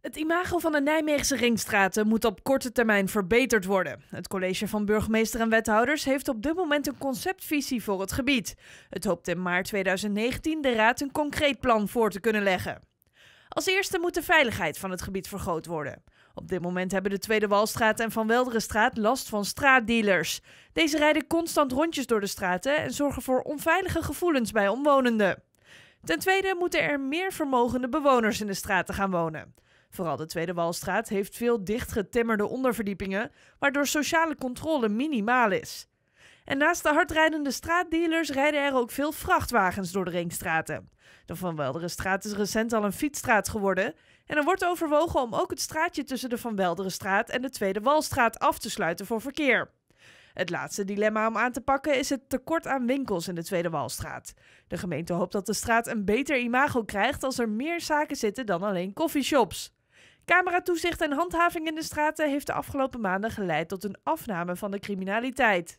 Het imago van de Nijmeegse ringstraten moet op korte termijn verbeterd worden. Het college van burgemeester en wethouders heeft op dit moment een conceptvisie voor het gebied. Het hoopt in maart 2019 de raad een concreet plan voor te kunnen leggen. Als eerste moet de veiligheid van het gebied vergroot worden. Op dit moment hebben de Tweede Walstraat en Van Welderenstraat last van straatdealers. Deze rijden constant rondjes door de straten en zorgen voor onveilige gevoelens bij omwonenden. Ten tweede moeten er meer vermogende bewoners in de straten gaan wonen. Vooral de Tweede Walstraat heeft veel dichtgetimmerde onderverdiepingen, waardoor sociale controle minimaal is. En naast de hardrijdende straatdealers rijden er ook veel vrachtwagens door de ringstraten. De Van Welderenstraat is recent al een fietsstraat geworden. En er wordt overwogen om ook het straatje tussen de Van Welderenstraat en de Tweede Walstraat af te sluiten voor verkeer. Het laatste dilemma om aan te pakken is het tekort aan winkels in de Tweede Walstraat. De gemeente hoopt dat de straat een beter imago krijgt als er meer zaken zitten dan alleen koffieshops. Cameratoezicht en handhaving in de straten heeft de afgelopen maanden geleid tot een afname van de criminaliteit.